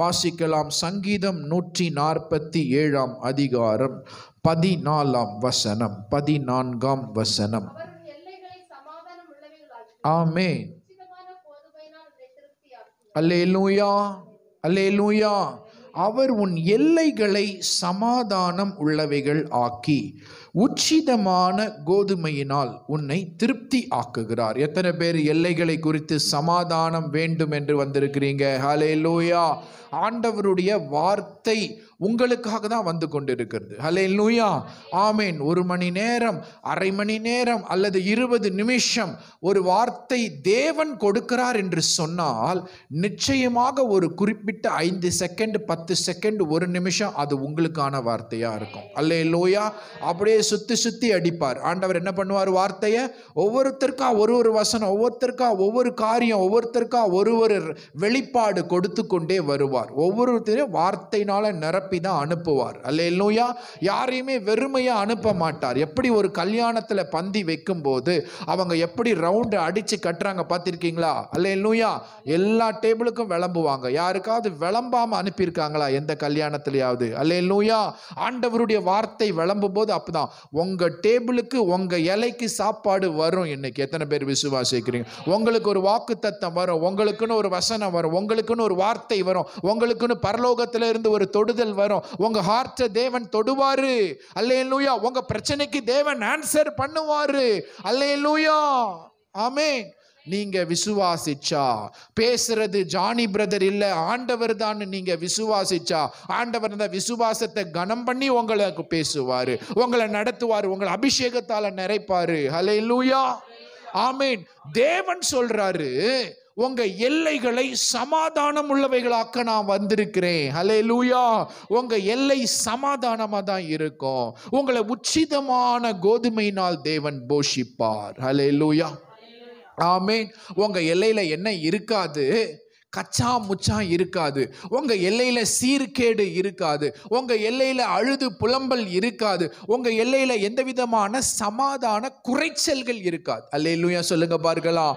வாசிக்கலாம் சங்கீதம் நூற்றி நாற்பத்தி ஏழாம் அதிகாரம் பதினாலாம் வசனம் பதினான்காம் வசனம் ஆமே அல்லேலூயா லூயா லூயா அவர் உன் எல்லைகளை சமாதானம் உள்ளவைகள் ஆக்கி உச்சிதமான கோதுமையினால் உன்னை திருப்தி ஆக்குகிறார் எத்தனை பேர் எல்லைகளை குறித்து சமாதானம் வேண்டும் என்று வந்திருக்கிறீங்க ஹலே லோயா ஆண்டவருடைய வார்த்தை உங்களுக்காக தான் வந்து கொண்டிருக்கிறது ஹலே லூயா ஆமேன் ஒரு மணி நேரம் அரை மணி நேரம் அல்லது இருபது நிமிஷம் ஒரு வார்த்தை தேவன் கொடுக்கிறார் என்று சொன்னால் நிச்சயமாக ஒரு குறிப்பிட்ட ஐந்து செகண்ட் பத்து செகண்ட் ஒரு நிமிஷம் அது உங்களுக்கான வார்த்தையாக இருக்கும் அல்லே லோயா அப்படியே சுற்றி சுற்றி அடிப்பார் ஆண்டவர் என்ன பண்ணுவார் வார்த்தையை ஒவ்வொருத்தருக்கா ஒரு ஒரு வசனம் ஒவ்வொருத்தருக்கா ஒவ்வொரு காரியம் ஒவ்வொருத்தருக்கா ஒரு ஒரு வெளிப்பாடு கொடுத்து கொண்டே வருவார் ஒவ்வொருத்தரும் வார்த்தையினால் நிரப்ப நிரப்பி தான் அனுப்புவார் இல்லையா யாரையுமே வெறுமையாக அனுப்ப மாட்டார் எப்படி ஒரு கல்யாணத்தில் பந்தி வைக்கும்போது அவங்க எப்படி ரவுண்டு அடித்து கட்டுறாங்க பார்த்துருக்கீங்களா இல்லையா எல்லா டேபிளுக்கும் விளம்புவாங்க யாருக்காவது விளம்பாமல் அனுப்பியிருக்காங்களா எந்த கல்யாணத்துலையாவது இல்லையா ஆண்டவருடைய வார்த்தை விளம்பும் போது அப்போதான் உங்கள் டேபிளுக்கு உங்கள் இலைக்கு சாப்பாடு வரும் இன்னைக்கு எத்தனை பேர் விசுவாசிக்கிறீங்க உங்களுக்கு ஒரு வாக்கு தத்தம் வரும் உங்களுக்குன்னு ஒரு வசனம் வரும் உங்களுக்குன்னு ஒரு வார்த்தை வரும் உங்களுக்குன்னு பரலோகத்தில் இருந்து ஒரு தொடுதல் வரும் உங்க ஹார்ட்டை தேவன் தொடுவாரு அல்லையா உங்க பிரச்சனைக்கு தேவன் ஆன்சர் பண்ணுவாரு அல்லையா ஆமே நீங்க விசுவாசிச்சா பேசுறது ஜானி பிரதர் இல்லை ஆண்டவர் தான் நீங்க விசுவாசிச்சா ஆண்டவர் அந்த விசுவாசத்தை கனம் பண்ணி உங்களுக்கு பேசுவாரு உங்களை நடத்துவார் உங்களை அபிஷேகத்தால் நிறைப்பாரு ஹலே லூயா ஆமீன் தேவன் சொல்றாரு உங்க எல்லைகளை சமாதானம் உள்ளவைகளாக்க நான் வந்திருக்கிறேன் ஹலே லூயா உங்க எல்லை சமாதானமாக தான் இருக்கும் உங்களை உச்சிதமான கோதுமையினால் தேவன் போஷிப்பார் ஹலே லூயா ஆமேன் உங்க எல்லையில என்ன இருக்காது கச்சா முச்சா இருக்காது உங்கள் எல்லையில் சீர்கேடு இருக்காது உங்கள் எல்லையில் அழுது புலம்பல் இருக்காது உங்கள் எல்லையில் எந்த விதமான சமாதான குறைச்சல்கள் இருக்காது அல்லேலுயா சொல்லுங்க பாருங்களா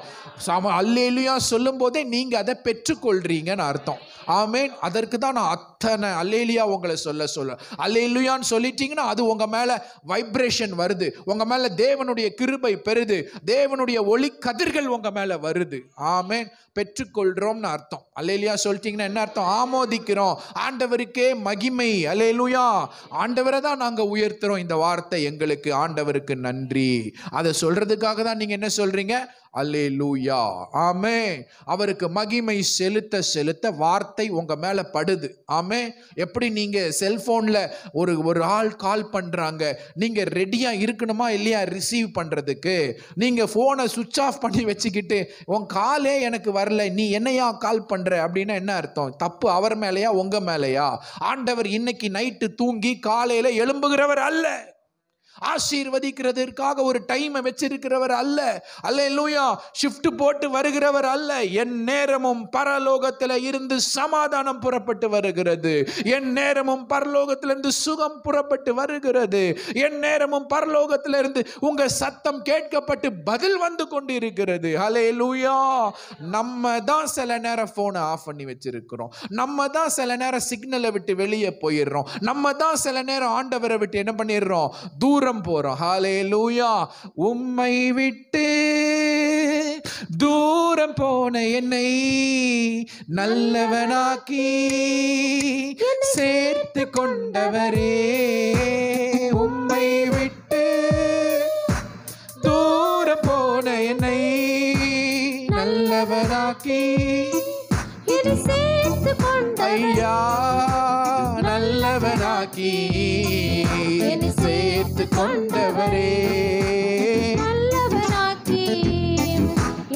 சம அல்லேலுயா சொல்லும் போதே நீங்கள் அதை பெற்றுக்கொள்றீங்கன்னு அர்த்தம் ஆமேன் அதற்கு தான் நான் அத்தனை அல்லேலியா உங்களை சொல்ல சொல்ல அல்லேலியான்னு சொல்லிட்டீங்கன்னா அது உங்கள் மேலே வைப்ரேஷன் வருது உங்கள் மேலே தேவனுடைய கிருபை பெறுது தேவனுடைய ஒளி கதிர்கள் உங்கள் மேலே வருது ஆமேன் பெற்றுக்கொள்கிறோம்னு அர்த்தம் அல்லேலியா சொல்லிட்டீங்கன்னா என்ன அர்த்தம் ஆமோதிக்கிறோம் ஆண்டவருக்கே மகிமை அல்லேலுயா ஆண்டவரை தான் நாங்கள் உயர்த்துறோம் இந்த வார்த்தை எங்களுக்கு ஆண்டவருக்கு நன்றி அதை சொல்கிறதுக்காக தான் நீங்கள் என்ன சொல்கிறீங்க அல்லே லூயா ஆமே அவருக்கு மகிமை செலுத்த செலுத்த வார்த்தை உங்கள் மேலே படுது ஆமே எப்படி நீங்கள் செல்ஃபோனில் ஒரு ஒரு ஆள் கால் பண்ணுறாங்க நீங்கள் ரெடியாக இருக்கணுமா இல்லையா ரிசீவ் பண்ணுறதுக்கு நீங்கள் ஃபோனை சுவிட்ச் ஆஃப் பண்ணி வச்சுக்கிட்டு உன் காலே எனக்கு வரல நீ என்னையா கால் பண்ணுற அப்படின்னா என்ன அர்த்தம் தப்பு அவர் மேலேயா உங்கள் மேலேயா ஆண்டவர் இன்னைக்கு நைட்டு தூங்கி காலையில் எழும்புகிறவர் அல்ல ஆசீர்வதிக்கிறதுக்காக ஒரு டைமை வச்சிருக்கிறவர் அல்ல அல்ல லூயா ஷிஃப்ட் போட்டு வருகிறவர் அல்ல என் நேரமும் பரலோகத்தில் இருந்து சமாதானம் புறப்பட்டு வருகிறது என் நேரமும் பரலோகத்திலிருந்து சுகம் புறப்பட்டு வருகிறது என் நேரமும் பரலோகத்திலிருந்து உங்க சத்தம் கேட்கப்பட்டு பதில் வந்து கொண்டு இருக்கிறது லூயா நம்ம தான் சில நேரம் ஃபோனை ஆஃப் பண்ணி வச்சிருக்கிறோம் நம்ம தான் சில நேரம் சிக்னலை விட்டு வெளியே போயிடுறோம் நம்ம தான் சில நேரம் ஆண்டவரை விட்டு என்ன பண்ணிடுறோம் தூரம் மாத்திரம் போறோம் ஹாலே லூயா உம்மை விட்டு தூரம் போன என்னை நல்லவனாக்கி சேர்த்து கொண்டவரே உம்மை விட்டு தூரம் போன என்னை நல்லவனாக்கி சேர்த்து கொண்ட ஐயா நல்லவனாக்கி ஆண்டவரே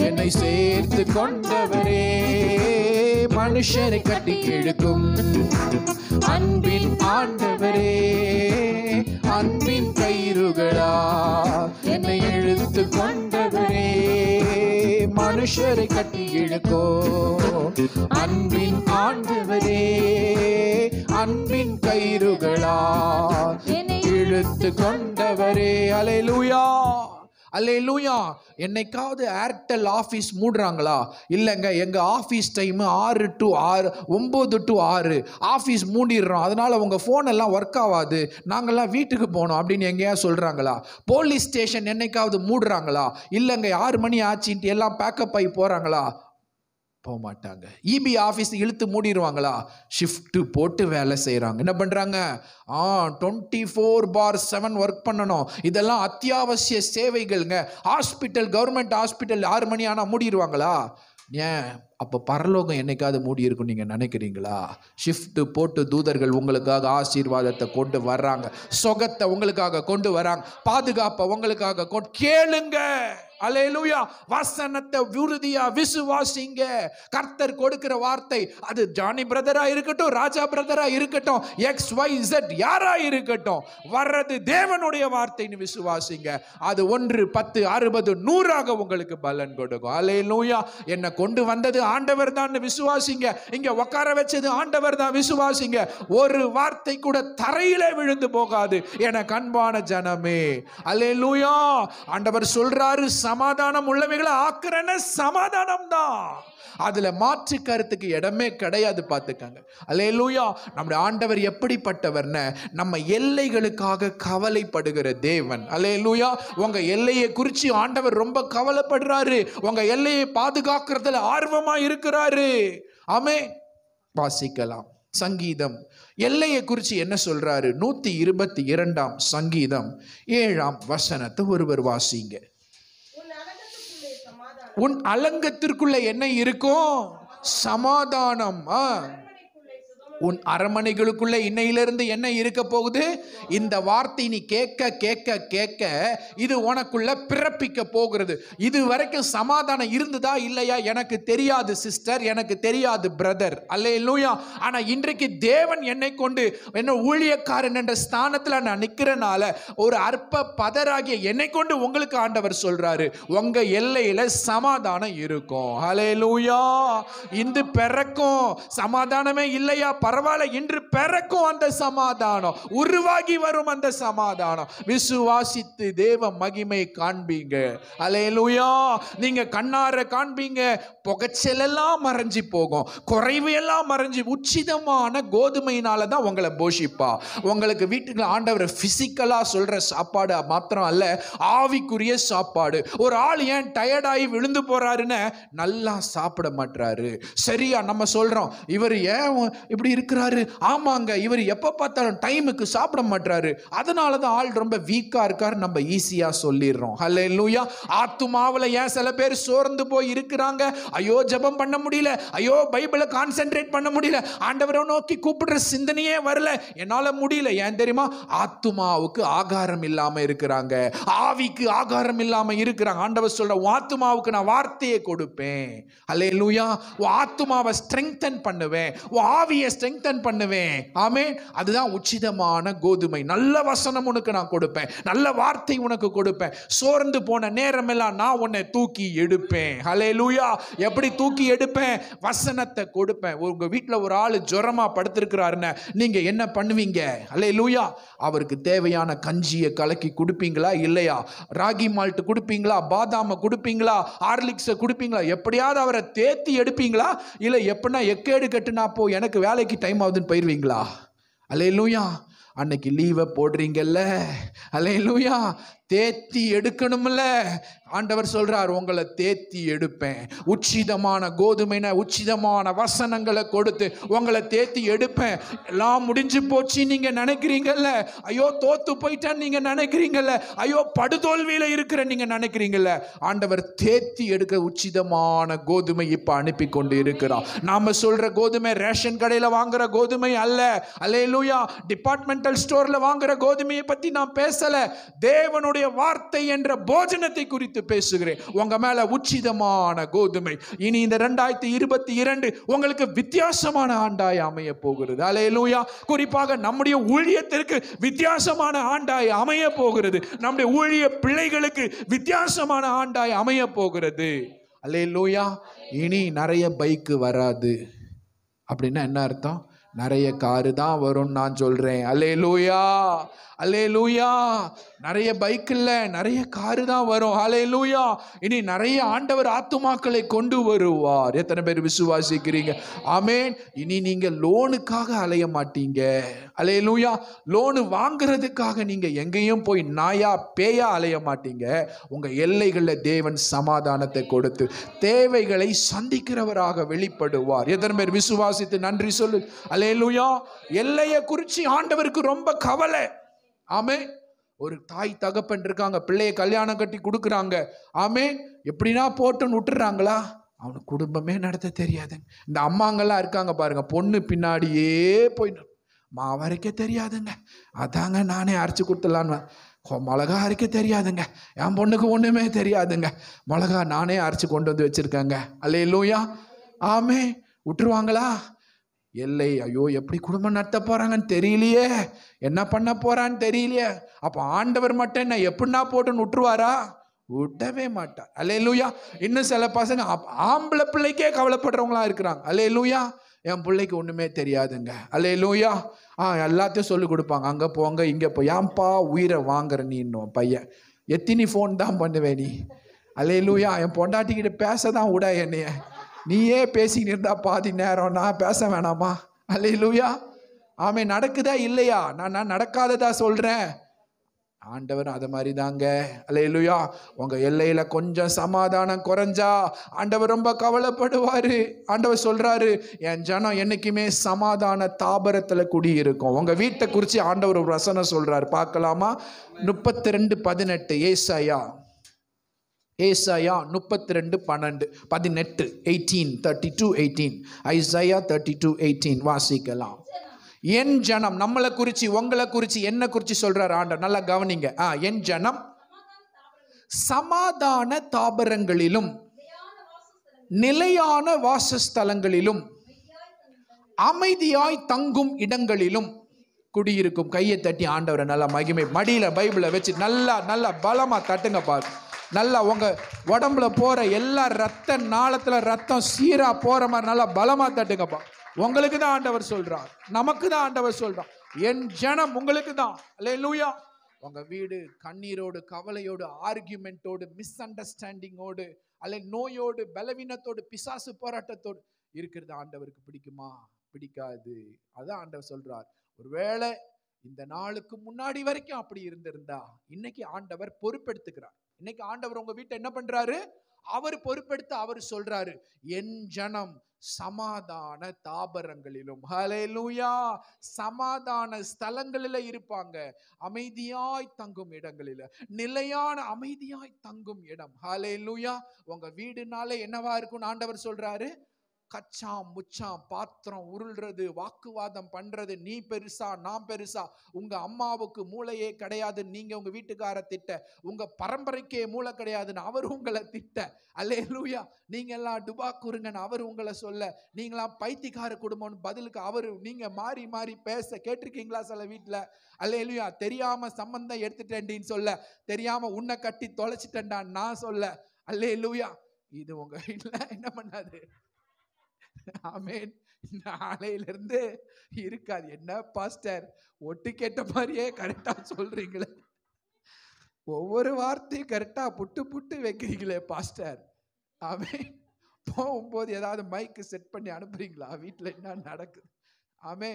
என்னை சேர்த்து கொண்டவரே மனுஷரை கட்டி கிழக்கும் அன்பின் ஆண்டவரே அன்பின் கயிறுகளா என்னை இழுத்து கொண்டவரே மனுஷரை கட்டி இழுக்கோ அன்பின் ஆண்டவரே அன்பின் கயிறுகளா என்னை இழுத்து கொண்டவரே அலை அலையிலுயா லூயா என்னைக்காவது ஏர்டெல் ஆஃபீஸ் மூடுறாங்களா இல்லைங்க எங்கள் ஆஃபீஸ் டைமு ஆறு டு ஆறு ஒம்பது டு ஆறு ஆஃபீஸ் மூடிடுறோம் அதனால் உங்கள் ஃபோனெல்லாம் ஒர்க் ஆகாது நாங்கள்லாம் வீட்டுக்கு போகணும் அப்படின்னு எங்கேயா சொல்கிறாங்களா போலீஸ் ஸ்டேஷன் என்னைக்காவது மூடுறாங்களா இல்லைங்க ஆறு மணி ஆச்சுன்ட்டு எல்லாம் பேக்கப் ஆகி போகிறாங்களா போக மாட்டாங்க இபி e ஆஃபீஸ் இழுத்து மூடிடுவாங்களா ஷிஃப்ட்டு போட்டு வேலை செய்கிறாங்க என்ன பண்ணுறாங்க ஆ twenty four by seven work பண்ணணும் இதெல்லாம் அத்தியாவசிய சேவைகள்ங்க ஹாஸ்பிட்டல் கவர்மெண்ட் ஹாஸ்பிட்டல் ஆறு மணி ஆனால் மூடிடுவாங்களா ஏன் அப்போ பரலோகம் என்னைக்காவது மூடி இருக்கும் நீங்கள் நினைக்கிறீங்களா ஷிஃப்ட்டு போட்டு தூதர்கள் உங்களுக்காக ஆசீர்வாதத்தை கொண்டு வர்றாங்க சொகத்தை உங்களுக்காக கொண்டு வராங்க பாதுகாப்பை உங்களுக்காக கொண்டு கேளுங்க அலே லூயா வசனத்தை உறுதியா விசுவாசிங்க கர்த்தர் கொடுக்கிற வார்த்தை அது ஜானி பிரதரா இருக்கட்டும் ராஜா பிரதரா இருக்கட்டும் எக்ஸ் ஒய் இசட் யாரா இருக்கட்டும் வர்றது தேவனுடைய வார்த்தைன்னு விசுவாசிங்க அது ஒன்று பத்து அறுபது நூறாக உங்களுக்கு பலன் கொடுக்கும் அலே லூயா என்னை கொண்டு வந்தது ஆண்டவர் தான் விசுவாசிங்க இங்க உட்கார வச்சது ஆண்டவர் தான் விசுவாசிங்க ஒரு வார்த்தை கூட தரையில விழுந்து போகாது என கண்பான ஜனமே அலே லூயா ஆண்டவர் சொல்றாரு சமாதானம் உள்ளவைகளை ஆக்குறேன்னு சமாதானம் தான் அதில் மாற்று கருத்துக்கு இடமே கிடையாது பார்த்துக்காங்க லூயா நம்முடைய ஆண்டவர் எப்படிப்பட்டவர்னு நம்ம எல்லைகளுக்காக கவலைப்படுகிற தேவன் லூயா உங்கள் எல்லையை குறித்து ஆண்டவர் ரொம்ப கவலைப்படுறாரு உங்கள் எல்லையை பாதுகாக்கிறதுல ஆர்வமாக இருக்கிறாரு ஆமே வாசிக்கலாம் சங்கீதம் எல்லையை குறித்து என்ன சொல்கிறாரு நூற்றி இருபத்தி இரண்டாம் சங்கீதம் ஏழாம் வசனத்தை ஒருவர் வாசிங்க உன் அலங்கத்திற்குள்ள என்ன இருக்கும் சமாதானம் ஆ உன் அரண்மனைகளுக்குள்ளே இன்னையிலிருந்து என்ன இருக்க போகுது இந்த வார்த்தை நீ கேட்க கேட்க கேட்க இது உனக்குள்ள பிறப்பிக்க போகிறது இது வரைக்கும் சமாதானம் இருந்ததா இல்லையா எனக்கு தெரியாது சிஸ்டர் எனக்கு தெரியாது பிரதர் அல்ல இல்லையா ஆனால் இன்றைக்கு தேவன் என்னை கொண்டு என்ன ஊழியக்காரன் என்ற ஸ்தானத்தில் நான் நிற்கிறனால ஒரு அற்ப பதராகிய என்னை கொண்டு உங்களுக்கு ஆண்டவர் சொல்றாரு உங்க எல்லையில் சமாதானம் இருக்கும் ஹலே லூயா இந்து பிறக்கும் சமாதானமே இல்லையா பரவாயில்ல இன்று பிறக்கும் அந்த சமாதானம் உருவாகி வரும் அந்த சமாதானம் விசுவாசித்து தேவ மகிமை காண்பீங்க அலையலுயா நீங்க கண்ணார காண்பீங்க எல்லாம் மறைஞ்சி போகும் குறைவு எல்லாம் மறைஞ்சி உச்சிதமான கோதுமையினால தான் உங்களை போஷிப்பா உங்களுக்கு வீட்டுக்கு ஆண்டவர் பிசிக்கலா சொல்ற சாப்பாடு மாத்திரம் அல்ல ஆவிக்குரிய சாப்பாடு ஒரு ஆள் ஏன் டயர்டாகி விழுந்து போறாருன்னு நல்லா சாப்பிட மாட்டாரு சரியா நம்ம சொல்றோம் இவர் ஏன் இப்படி இருக்கிறாரு ஆமாங்க இவர் எப்போ பார்த்தாலும் டைமுக்கு சாப்பிட மாட்டாரு அதனால தான் ஆள் ரொம்ப வீக்காக இருக்காரு நம்ம ஈஸியாக சொல்லிடுறோம் ஹலோ லூயா ஆத்துமாவில் ஏன் சில பேர் சோர்ந்து போய் இருக்கிறாங்க ஐயோ ஜபம் பண்ண முடியல ஐயோ பைபிளை கான்சென்ட்ரேட் பண்ண முடியல ஆண்டவரை நோக்கி கூப்பிடுற சிந்தனையே வரல என்னால் முடியல ஏன் தெரியுமா ஆத்துமாவுக்கு ஆகாரம் இல்லாமல் இருக்கிறாங்க ஆவிக்கு ஆகாரம் இல்லாமல் இருக்கிறாங்க ஆண்டவர் சொல்கிற ஆத்துமாவுக்கு நான் வார்த்தையை கொடுப்பேன் ஹலே லூயா ஆத்துமாவை ஸ்ட்ரெங்தன் பண்ணுவேன் ஆவியை ஸ்ட்ரெங்தன் பண்ணுவேன் ஆமே அதுதான் உச்சிதமான கோதுமை நல்ல வசனம் உனக்கு நான் கொடுப்பேன் நல்ல வார்த்தை உனக்கு கொடுப்பேன் சோர்ந்து போன நேரமெல்லாம் நான் உன்னை தூக்கி எடுப்பேன் ஹலே லூயா எப்படி தூக்கி எடுப்பேன் வசனத்தை கொடுப்பேன் உங்கள் வீட்டில் ஒரு ஆள் ஜுரமாக படுத்திருக்கிறாருன்னு நீங்கள் என்ன பண்ணுவீங்க ஹலே லூயா அவருக்கு தேவையான கஞ்சியை கலக்கி கொடுப்பீங்களா இல்லையா ராகி மால்ட்டு கொடுப்பீங்களா பாதாமை கொடுப்பீங்களா ஹார்லிக்ஸை கொடுப்பீங்களா எப்படியாவது அவரை தேத்தி எடுப்பீங்களா இல்லை எப்படின்னா எக்கேடு கட்டுனா போ எனக்கு வேலைக்கு துவாக்கு டைம் ஆகுதுன்னு போயிடுவீங்களா அலையிலூயா அன்னைக்கு லீவை போடுறீங்கல்ல அலையிலூயா தேத்தி எடுக்கணும்ல ஆண்டவர் சொல்றார் உங்களை தேத்தி எடுப்பேன் உச்சிதமான கோதுமைன உச்சிதமான வசனங்களை கொடுத்து உங்களை தேத்தி எடுப்பேன் எல்லாம் முடிஞ்சு போச்சு நீங்கள் நினைக்கிறீங்கல்ல ஐயோ தோத்து போயிட்டான்னு நீங்கள் நினைக்கிறீங்கல்ல ஐயோ படுதோல்வியில் இருக்கிற நீங்கள் நினைக்கிறீங்கல்ல ஆண்டவர் தேத்தி எடுக்க உச்சிதமான கோதுமை இப்போ அனுப்பி கொண்டு இருக்கிறோம் நாம் சொல்கிற கோதுமை ரேஷன் கடையில் வாங்குற கோதுமை அல்ல லூயா டிபார்ட்மெண்டல் ஸ்டோரில் வாங்குற கோதுமையை பற்றி நான் பேசலை தேவனுடைய தேவனுடைய வார்த்தை என்ற போஜனத்தை குறித்து பேசுகிறேன் உங்க மேல உச்சிதமான கோதுமை இனி இந்த ரெண்டாயிரத்தி இருபத்தி இரண்டு உங்களுக்கு வித்தியாசமான ஆண்டாய் அமைய போகிறது லூயா குறிப்பாக நம்முடைய ஊழியத்திற்கு வித்தியாசமான ஆண்டாய் அமைய போகிறது நம்முடைய ஊழிய பிள்ளைகளுக்கு வித்தியாசமான ஆண்டாய் அமைய போகிறது அலையலூயா இனி நிறைய பைக்கு வராது அப்படின்னா என்ன அர்த்தம் நிறைய காரு தான் வரும்னு நான் சொல்கிறேன் அலே லூயா அலே லூயா நிறைய பைக் இல்லை நிறைய காரு தான் வரும் அலே லூயா இனி நிறைய ஆண்டவர் ஆத்துமாக்களை கொண்டு வருவார் எத்தனை பேர் விசுவாசிக்கிறீங்க ஆமேன் இனி நீங்கள் லோனுக்காக அலைய மாட்டீங்க அலையலூயா லோனு வாங்குறதுக்காக நீங்கள் எங்கேயும் போய் நாயா பேயா அலைய மாட்டீங்க உங்கள் எல்லைகளில் தேவன் சமாதானத்தை கொடுத்து தேவைகளை சந்திக்கிறவராக வெளிப்படுவார் எதன் பேர் விசுவாசித்து நன்றி சொல்லு அலையலூயா எல்லையை குறித்து ஆண்டவருக்கு ரொம்ப கவலை ஆமே ஒரு தாய் தகப்பன் இருக்காங்க பிள்ளையை கல்யாணம் கட்டி கொடுக்குறாங்க ஆமே எப்படின்னா போட்டுன்னு விட்டுறாங்களா அவனுக்கு குடும்பமே நடத்த தெரியாதுங்க இந்த அம்மாங்கெல்லாம் இருக்காங்க பாருங்க பொண்ணு பின்னாடியே போய் மாவு அரைக்க தெரியாதுங்க அதாங்க நானே அரைச்சி கொடுத்துடலான்னு மிளகா அரைக்க தெரியாதுங்க என் பொண்ணுக்கு ஒன்றுமே தெரியாதுங்க மிளகா நானே அரைச்சி கொண்டு வந்து வச்சுருக்கேங்க அல்ல இல்லையா ஆமே விட்டுருவாங்களா இல்லை ஐயோ எப்படி குடும்பம் நடத்த போகிறாங்கன்னு தெரியலையே என்ன பண்ண போகிறான்னு தெரியலையே அப்போ ஆண்டவர் மட்டும் என்ன எப்படின்னா போட்டுன்னு விட்டுருவாரா விட்டவே மாட்டார் அல்ல லூயா இன்னும் சில பசங்க ஆம்பளை பிள்ளைக்கே கவலைப்படுறவங்களா இருக்கிறாங்க அல்ல இல்லையா என் பிள்ளைக்கு ஒன்றுமே தெரியாதுங்க அல்ல லூயா ஆ எல்லாத்தையும் சொல்லிக் கொடுப்பாங்க அங்கே போங்க இங்கே போ ஏன்பா உயிரை வாங்குற நீன்னும் பையன் எத்தினி ஃபோன் தான் பண்ணுவேன் நீ அல்ல லூயா என் பொண்டாட்டிக்கிட்ட பேச தான் விட என்னைய நீயே பேசிக்கிட்டு இருந்தால் பாதி நேரம் நான் பேச வேணாமா அல்ல லூயா ஆமே நடக்குதா இல்லையா நான் நான் நடக்காததா சொல்கிறேன் ஆண்டவர் அதை மாதிரி தாங்க இல்லையா உங்கள் எல்லையில் கொஞ்சம் சமாதானம் குறைஞ்சா ஆண்டவர் ரொம்ப கவலைப்படுவார் ஆண்டவர் சொல்கிறாரு என் ஜனம் என்னைக்குமே சமாதான தாபரத்தில் குடியிருக்கும் உங்கள் வீட்டை குறித்து ஆண்டவர் ஒரு ரசனை சொல்றாரு பார்க்கலாமா முப்பத்தி ரெண்டு பதினெட்டு ஏசாயா ஏசாயா முப்பத்தி ரெண்டு பன்னெண்டு பதினெட்டு eighteen thirty two eighteen Isaiah thirty two eighteen வாசிக்கலாம் என் ஜனம் நம்மளை குறித்து உங்களை குறித்து என்ன குறித்து சொல்கிறார் ஆண்டவர் நல்லா கவனிங்க ஆ என் ஜனம் சமாதான தாபரங்களிலும் நிலையான வாசஸ்தலங்களிலும் அமைதியாய் தங்கும் இடங்களிலும் குடியிருக்கும் கையை தட்டி ஆண்டவரை நல்லா மகிமை மடியில் பைபிளை வச்சு நல்லா நல்லா பலமாக தட்டுங்க பாரு நல்லா உங்கள் உடம்புல போகிற எல்லா ரத்த நாளத்தில் ரத்தம் சீராக போகிற மாதிரி நல்லா பலமாக தட்டுங்கப்பா உங்களுக்கு தான் ஆண்டவர் சொல்றார் நமக்கு தான் ஆண்டவர் சொல்றார் என் ஜனம் உங்களுக்கு தான் அல்ல லூயா உங்க வீடு கண்ணீரோடு கவலையோடு ஆர்கியூமெண்டோடு மிஸ் அண்டர்ஸ்டாண்டிங்கோடு அல்ல நோயோடு பலவீனத்தோடு பிசாசு போராட்டத்தோடு இருக்கிறது ஆண்டவருக்கு பிடிக்குமா பிடிக்காது அதான் ஆண்டவர் சொல்றார் ஒருவேளை இந்த நாளுக்கு முன்னாடி வரைக்கும் அப்படி இருந்திருந்தா இன்னைக்கு ஆண்டவர் பொறுப்பெடுத்துக்கிறார் இன்னைக்கு ஆண்டவர் உங்க வீட்டை என்ன பண்றாரு அவர் பொறுப்பெடுத்து அவர் சொல்றாரு என் ஜனம் சமாதான தாபரங்களிலும் ஹலெலுயா சமாதான ஸ்தலங்களில இருப்பாங்க அமைதியாய் தங்கும் இடங்களில நிலையான அமைதியாய் தங்கும் இடம் ஹலெலுயா உங்க வீடுனால என்னவா இருக்கும் ஆண்டவர் சொல்றாரு கச்சாம் முச்சாம் பாத்திரம் உருள்றது வாக்குவாதம் பண்ணுறது நீ பெருசா நான் பெருசா உங்கள் அம்மாவுக்கு மூளையே கிடையாது நீங்கள் உங்கள் வீட்டுக்கார திட்ட உங்கள் பரம்பரைக்கே மூளை கிடையாதுன்னு அவர் உங்களை திட்ட அல்லே லூயா எல்லாம் டுபாக்குருங்கன்னு அவர் உங்களை சொல்ல நீங்களாம் பைத்தியக்கார குடும்பம்னு பதிலுக்கு அவர் நீங்கள் மாறி மாறி பேச கேட்டிருக்கீங்களா சில வீட்டில் அல்லே லூயா தெரியாமல் சம்பந்தம் எடுத்துட்டேன்டின்னு சொல்ல தெரியாமல் உன்னை கட்டி தொலைச்சிட்டேன்டான்னு நான் சொல்ல அல்லே லூயா இது உங்க வீட்டுல என்ன பண்ணாது ஆமேன் இந்த ஆலையிலேருந்து இருக்காது என்ன பாஸ்டர் ஒட்டு கேட்ட மாதிரியே கரெக்டாக சொல்கிறீங்களே ஒவ்வொரு வார்த்தையும் கரெக்டாக புட்டு புட்டு வைக்கிறீங்களே பாஸ்டர் ஆமே போகும்போது ஏதாவது மைக்கு செட் பண்ணி அனுப்புறீங்களா வீட்டில் என்ன நடக்குது ஆமே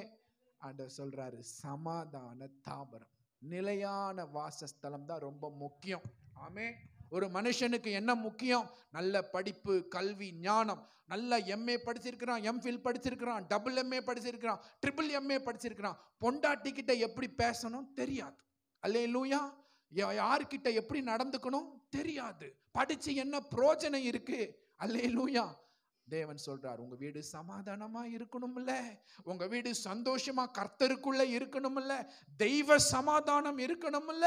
அண்ட சொல்கிறாரு சமாதான தாபரம் நிலையான வாசஸ்தலம் தான் ரொம்ப முக்கியம் ஆமே ஒரு மனுஷனுக்கு என்ன முக்கியம் நல்ல படிப்பு கல்வி ஞானம் நல்ல எம்ஏ படிச்சிருக்கிறான் எம்ஃபில் படிச்சிருக்கிறான் டபுள் எம்ஏ படிச்சிருக்கிறான் ட்ரிபிள் எம்ஏ படிச்சிருக்கிறான் பொண்டாட்டிக்கிட்ட எப்படி பேசணும் தெரியாது அல்லே லூயா யார்கிட்ட எப்படி நடந்துக்கணும் தெரியாது படிச்சு என்ன பிரோஜனம் இருக்கு அல்லே லூயா தேவன் சொல்றார் உங்க வீடு சமாதானமா இருக்கணும்ல உங்க வீடு சந்தோஷமா கர்த்தருக்குள்ள இருக்கணும்ல தெய்வ சமாதானம் இருக்கணும்ல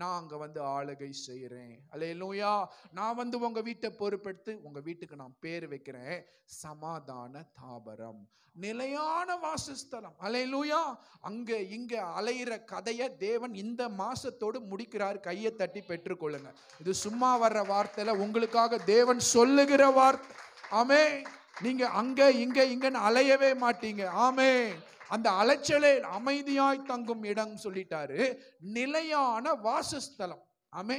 நான் அங்கே வந்து ஆளுகை செய்கிறேன் அல்ல இல்லையா நான் வந்து உங்கள் வீட்டை பொறுப்பெடுத்து உங்கள் வீட்டுக்கு நான் பேர் வைக்கிறேன் சமாதான தாபரம் நிலையான வாசஸ்தலம் அலையிலூயா அங்கே இங்கே அலையிற கதையை தேவன் இந்த மாசத்தோடு முடிக்கிறார் கையை தட்டி பெற்றுக்கொள்ளுங்க இது சும்மா வர்ற வார்த்தையில் உங்களுக்காக தேவன் சொல்லுகிற வார்த்தை ஆமே நீங்க அங்க இங்க இங்கன்னு அலையவே மாட்டீங்க ஆமே அந்த அலைச்சலே அமைதியாய் தங்கும் இடம் சொல்லிட்டாரு நிலையான வாசஸ்தலம் ஆமே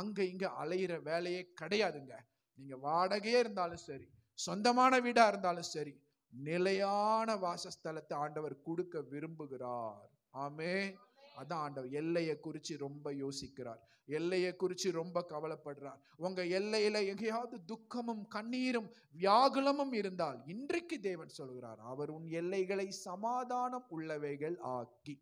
அங்க இங்க அலையிற வேலையே கிடையாதுங்க நீங்க வாடகையே இருந்தாலும் சரி சொந்தமான வீடா இருந்தாலும் சரி நிலையான வாசஸ்தலத்தை ஆண்டவர் கொடுக்க விரும்புகிறார் ஆமே அதான் ஆண்டவர் எல்லையை குறித்து ரொம்ப யோசிக்கிறார் எல்லையை குறித்து ரொம்ப கவலைப்படுறார் உங்கள் எல்லையில் எங்கேயாவது துக்கமும் கண்ணீரும் வியாகுலமும் இருந்தால் இன்றைக்கு தேவன் சொல்கிறார் அவர் உன் எல்லைகளை சமாதானம் உள்ளவைகள் ஆக்கி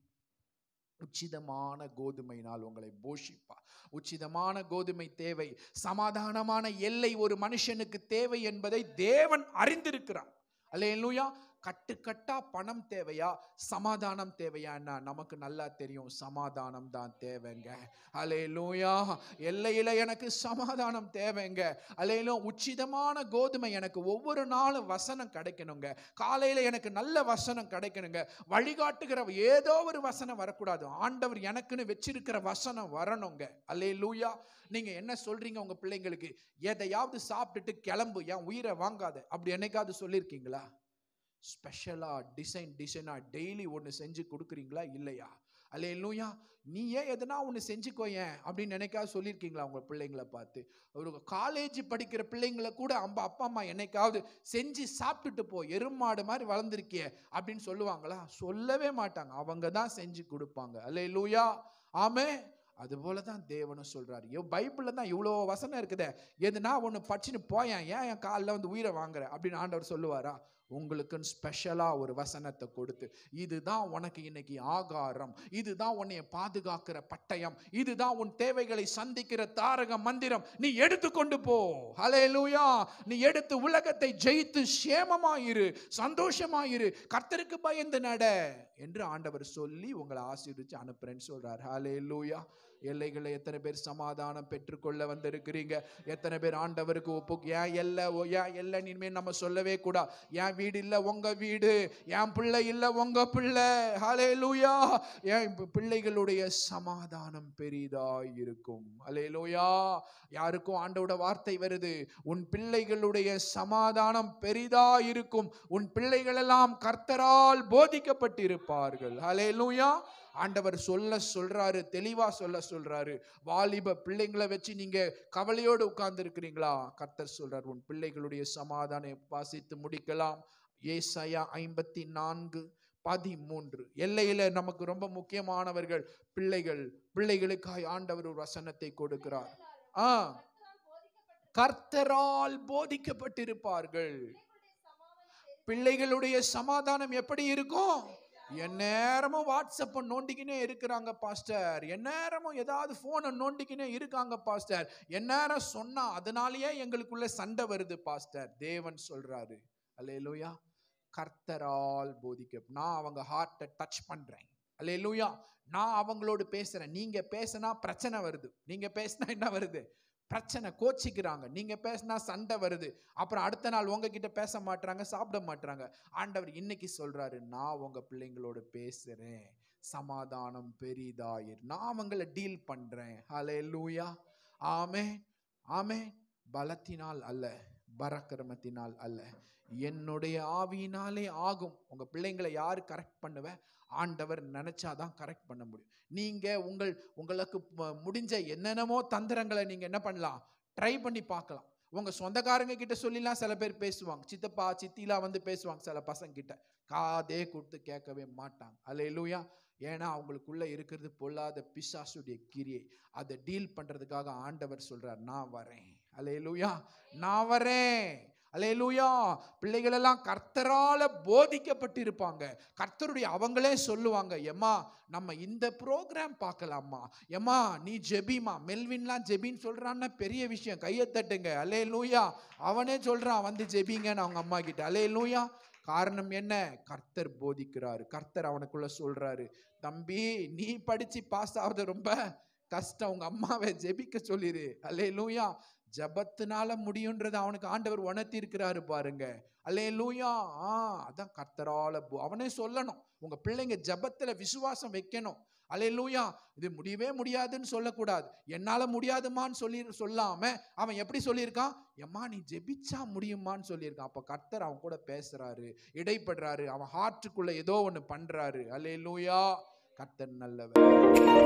உச்சிதமான கோதுமையினால் உங்களை போஷிப்பா உச்சிதமான கோதுமை தேவை சமாதானமான எல்லை ஒரு மனுஷனுக்கு தேவை என்பதை தேவன் அறிந்திருக்கிறார் அல்ல கட்டுக்கட்டா பணம் தேவையா சமாதானம் தேவையான்னா நமக்கு நல்லா தெரியும் சமாதானம் தான் தேவைங்க அலே லூயா எல்லையில் எனக்கு சமாதானம் தேவைங்க அலையிலும் உச்சிதமான கோதுமை எனக்கு ஒவ்வொரு நாளும் வசனம் கிடைக்கணுங்க காலையில் எனக்கு நல்ல வசனம் கிடைக்கணுங்க வழிகாட்டுகிற ஏதோ ஒரு வசனம் வரக்கூடாது ஆண்டவர் எனக்குன்னு வச்சிருக்கிற வசனம் வரணுங்க அலையிலூயா லூயா நீங்கள் என்ன சொல்கிறீங்க உங்கள் பிள்ளைங்களுக்கு எதையாவது சாப்பிட்டுட்டு கிளம்பு என் உயிரை வாங்காது அப்படி என்னைக்காவது சொல்லியிருக்கீங்களா ஸ்பெஷலாக டிசைன் டிசைனாக டெய்லி ஒன்று செஞ்சு கொடுக்குறீங்களா இல்லையா அல்ல இல்லையா நீ ஏன் எதனா ஒன்று செஞ்சுக்கோயேன் அப்படின்னு நினைக்காது சொல்லியிருக்கீங்களா உங்கள் பிள்ளைங்களை பார்த்து ஒரு காலேஜ் படிக்கிற பிள்ளைங்களை கூட அம்ப அப்பா அம்மா என்னைக்காவது செஞ்சு சாப்பிட்டுட்டு போ எருமாடு மாதிரி வளர்ந்துருக்கிய அப்படின்னு சொல்லுவாங்களா சொல்லவே மாட்டாங்க அவங்க தான் செஞ்சு கொடுப்பாங்க அல்ல இல்லையா ஆமே போல தான் தேவனும் சொல்கிறார் எவ் பைபிளில் தான் இவ்வளோ வசனம் இருக்குதே எதுனா ஒன்று படிச்சுன்னு போயேன் ஏன் என் காலில் வந்து உயிரை வாங்குற அப்படின்னு ஆண்டவர் சொல்லுவாரா உங்களுக்குன்னு ஸ்பெஷலாக ஒரு வசனத்தை கொடுத்து இதுதான் உனக்கு இன்னைக்கு ஆகாரம் இதுதான் உன்னை பாதுகாக்கிற பட்டயம் இதுதான் உன் தேவைகளை சந்திக்கிற தாரக மந்திரம் நீ எடுத்துக்கொண்டு போ ஹலே லூயா நீ எடுத்து உலகத்தை ஜெயித்து சேமமாயிரு சந்தோஷமாயிரு கர்த்தருக்கு பயந்து நட என்று ஆண்டவர் சொல்லி உங்களை ஆசீர்விச்சு அனுப்புறேன்னு சொல்றார் ஹலே லூயா எல்லைகளை எத்தனை பேர் சமாதானம் பெற்றுக்கொள்ள வந்திருக்கிறீங்க எத்தனை பேர் ஆண்டவருக்கு ஒப்பு ஏன் எல்லை ஏன் எல்லை இனிமேல் நம்ம சொல்லவே கூடாது ஏன் என் வீடு இல்ல உங்க வீடு என் பிள்ளை இல்ல உங்க பிள்ளை ஹலே லூயா என் பிள்ளைகளுடைய சமாதானம் பெரிதாக இருக்கும் ஹலே லூயா யாருக்கும் ஆண்டோட வார்த்தை வருது உன் பிள்ளைகளுடைய சமாதானம் பெரிதா இருக்கும் உன் பிள்ளைகளெல்லாம் கர்த்தரால் போதிக்கப்பட்டிருப்பார்கள் ஹலே லூயா ஆண்டவர் சொல்ல சொல்றாரு தெளிவா சொல்ல சொல்றாரு வாலிப பிள்ளைங்களை வச்சு நீங்க கவலையோடு உட்கார்ந்து இருக்கிறீங்களா கர்த்தர் சொல்றார் உன் பிள்ளைகளுடைய சமாதானம் வாசித்து முடிக்கலாம் ஏசாயா ஐம்பத்தி நான்கு பதிமூன்று எல்லையில நமக்கு ரொம்ப முக்கியமானவர்கள் பிள்ளைகள் பிள்ளைகளுக்காக ஆண்டவர் ஒரு வசனத்தை கொடுக்கிறார் ஆ கர்த்தரால் போதிக்கப்பட்டிருப்பார்கள் பிள்ளைகளுடைய சமாதானம் எப்படி இருக்கும் என் வாட்ஸ்அப்பை நோண்டிக்கினே இருக்கிறாங்க பாஸ்டர் என் நேரமும் ஏதாவது ஃபோனை நோண்டிக்கினே இருக்காங்க பாஸ்டர் எந்நேரம் சொன்னால் அதனாலேயே எங்களுக்குள்ள சண்டை வருது பாஸ்டர் தேவன் சொல்கிறாரு அல்லே லூயா கர்த்தரால் போதிக்க நான் அவங்க ஹார்ட்டை டச் பண்ணுறேன் அல்லே லூயா நான் அவங்களோடு பேசுகிறேன் நீங்கள் பேசுனா பிரச்சனை வருது நீங்கள் பேசினா என்ன வருது பிரச்சனை கோச்சிக்கிறாங்க நீங்கள் பேசினா சண்டை வருது அப்புறம் அடுத்த நாள் உங்ககிட்ட பேச மாட்டுறாங்க சாப்பிட மாட்டுறாங்க ஆண்டவர் இன்னைக்கு சொல்கிறாரு நான் உங்கள் பிள்ளைங்களோட பேசுகிறேன் சமாதானம் பெரிதாயிர் நான் உங்களை டீல் பண்ணுறேன் ஹலே லூயா ஆமே ஆமே பலத்தினால் அல்ல பரக்கிரமத்தினால் அல்ல என்னுடைய ஆவியினாலே ஆகும் உங்கள் பிள்ளைங்களை யார் கரெக்ட் பண்ணுவேன் ஆண்டவர் நினைச்சாதான் கரெக்ட் பண்ண முடியும் நீங்கள் உங்கள் உங்களுக்கு முடிஞ்ச என்னென்னமோ தந்திரங்களை நீங்கள் என்ன பண்ணலாம் ட்ரை பண்ணி பார்க்கலாம் உங்கள் சொந்தக்காரங்க கிட்ட சொல்லிலாம் சில பேர் பேசுவாங்க சித்தப்பா சித்திலாம் வந்து பேசுவாங்க சில பசங்க கிட்ட காதே கொடுத்து கேட்கவே மாட்டாங்க அல்ல இல்லையா ஏன்னா அவங்களுக்குள்ள இருக்கிறது பொல்லாத பிசாசுடைய கிரியை அதை டீல் பண்ணுறதுக்காக ஆண்டவர் சொல்கிறார் நான் வரேன் அல்ல இல்லையா நான் வரேன் அலையலூயா பிள்ளைகளெல்லாம் கர்த்தரால் போதிக்கப்பட்டிருப்பாங்க கர்த்தருடைய அவங்களே சொல்லுவாங்க எம்மா நம்ம இந்த ப்ரோக்ராம் பார்க்கலாம்மா எம்மா நீ ஜெபிமா மெல்வின்லாம் ஜெபின்னு சொல்கிறான்னா பெரிய விஷயம் கையை தட்டுங்க அலே லூயா அவனே சொல்கிறான் வந்து ஜெபிங்கன்னு அவங்க அம்மா கிட்ட அலே லூயா காரணம் என்ன கர்த்தர் போதிக்கிறாரு கர்த்தர் அவனுக்குள்ள சொல்றாரு தம்பி நீ படிச்சு பாஸ் ஆகுது ரொம்ப கஷ்டம் உங்க அம்மாவை ஜெபிக்க சொல்லிடு அல்லே லூயா ஜபத்தினால முடியுன்றது அவனுக்கு ஆண்டவர் உணர்த்தி இருக்கிறாரு பாருங்க அல்லே லூயா ஆ அதான் கர்த்தரால அவனே சொல்லணும் உங்க பிள்ளைங்க ஜபத்துல விசுவாசம் வைக்கணும் அலே லூயா இது முடியவே முடியாதுன்னு சொல்லக்கூடாது என்னால முடியாதுமான்னு சொல்லி சொல்லாம அவன் எப்படி சொல்லியிருக்கான் எம்மா நீ ஜெபிச்சா முடியுமான்னு சொல்லியிருக்கான் அப்ப கர்த்தர் அவன் கூட பேசுறாரு இடைப்படுறாரு அவன் ஹார்ட்டுக்குள்ள ஏதோ ஒன்று பண்றாரு அலே லூயா கர்த்தர் நல்லவன்